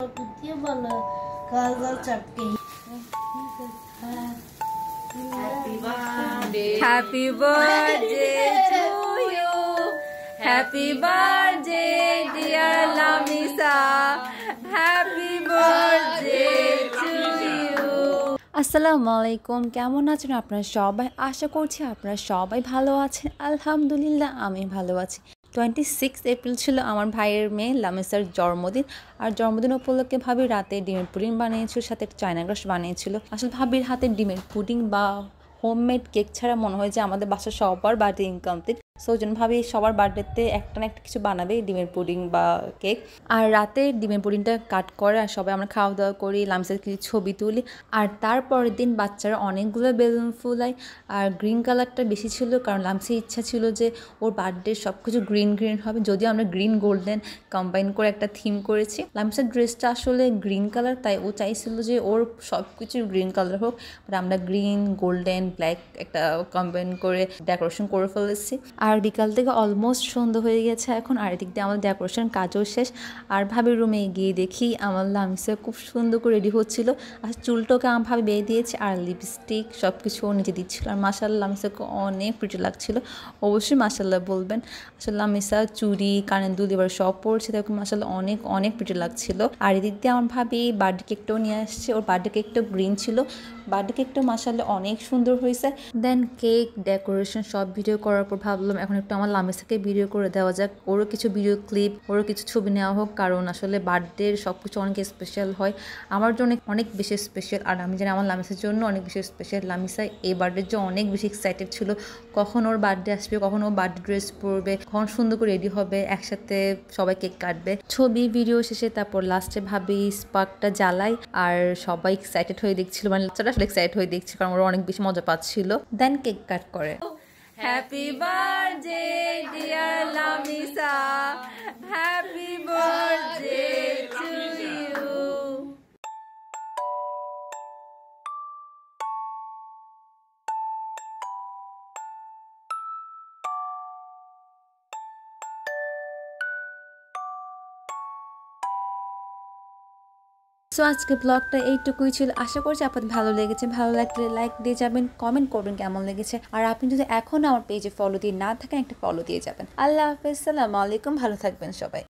Happy birthday to you. Happy birthday, dear Lamisa. Happy birthday to you. আসসালামু কেমন আছেন আপনারা সবাই আশা করছি আপনারা সবাই ভালো আছেন আলহামদুলিল্লাহ আমি ভালো আছি টোয়েন্টি সিক্স এপ্রিল ছিল আমার ভাইয়ের মেয়ে লামেসার জন্মদিন আর জন্মদিন উপলক্ষে ভাবি রাতে ডিমের পুডিং বানিয়েছিল সাথে চায়না গ্রাস বানিয়েছিল আসলে ভাবির হাতে ডিমের পুডিং বা হোমমেড কেক ছাড়া মনে হয় যে আমাদের বাসা সবার বাড়িতে ইনকমপ্লিট সো ওজনভাবে সবার বার্থডেতে একটা না একটা কিছু বানাবে ডিমের পুডিং বা কেক আর রাতে ডিমের পুডিংটা কাট করে আর সবাই আমরা খাওয়া দাওয়া করি লামসের কিছু ছবি তুলি আর তারপরের দিন বাচ্চারা অনেকগুলো বেলুন ফুলায় আর গ্রিন কালারটা বেশি ছিল কারণ লামসের ইচ্ছা ছিল যে ওর বার্থডে সব কিছু গ্রিন গ্রিন হবে যদিও আমরা গ্রিন গোল্ডেন কম্বাইন করে একটা থিম করেছি লামসের ড্রেসটা আসলে গ্রিন কালার তাই ও চাইছিল যে ওর সব কিছু গ্রিন কালার হোক বাট আমরা গ্রিন গোল্ডেন ব্ল্যাক একটা কম্বাইন করে ডেকোরেশন করে ফেলেছি আর বিকাল থেকে অলমোস্ট সন্ধ্যা হয়ে গেছে এখন আর এদিক দিয়ে আমার ডেকোরেশন কাজও শেষ আর ভাবি রুমে গিয়ে দেখি আমার লামিসা খুব সুন্দর করে রেডি হচ্ছিল আর চুলটোকে আমার ভাবি বেয়ে দিয়েছে আর লিপস্টিক সব কিছু নিজে দিচ্ছিল আর মাসাল্লাহ লামিসাকে অনেক প্রিটি লাগছিল অবশ্যই মাসাল্লাহ বলবেন আসলে লামিসা চুরি কানের দুধ এবার সব পড়ছে তাকে মাসাল্লাহ অনেক অনেক প্রিটি লাগছিল আর এদিক দিয়ে আমার ভাবি বার্থডে কেকটাও নিয়ে আসছে ওর বার্থডে কেকটাও গ্রিন ছিল বার্থডে কেকটা মাসাল্লাহ অনেক সুন্দর হয়েছে দেন কেক ডেকোরেশন সব ভিডিও করার পর ভাবলো বললাম এখন একটু আমার থেকে ভিডিও করে দেওয়া যাক ওরও কিছু ভিডিও ক্লিপ ওরও কিছু ছবি নেওয়া হোক কারণ আসলে বার্থডের সব কিছু অনেক স্পেশাল হয় আমার জন্য অনেক বেশি স্পেশাল আর আমি জানি আমার লামিসার জন্য অনেক বেশি স্পেশাল লামিসা এই বার্থডের জন্য অনেক বেশি এক্সাইটেড ছিল কখন ওর বার্থডে আসবে কখন ও বার্থডে ড্রেস পরবে কখন সুন্দর করে রেডি হবে একসাথে সবাই কেক কাটবে ছবি ভিডিও শেষে তারপর লাস্টে ভাবি স্পার্কটা জ্বালাই আর সবাই এক্সাইটেড হয়ে দেখছিল মানে বাচ্চারা আসলে এক্সাইটেড হয়ে দেখছিল কারণ ওরা অনেক বেশি মজা পাচ্ছিল দেন কেক কাট করে Happy birthday, dear Lamisa. Happy birthday. So আজকে ব্লগটা এইটুকুই ছিল আশা করছি আপনাদের ভালো লেগেছে ভালো লাগলে লাইক দিয়ে যাবেন কমেন্ট করবেন কেমন লেগেছে আর আপনি যদি এখনও আমার পেজে ফলো দিয়ে না থাকেন একটা ফলো দিয়ে যাবেন আল্লাহ হাফেজ সালামু আলাইকুম ভালো থাকবেন সবাই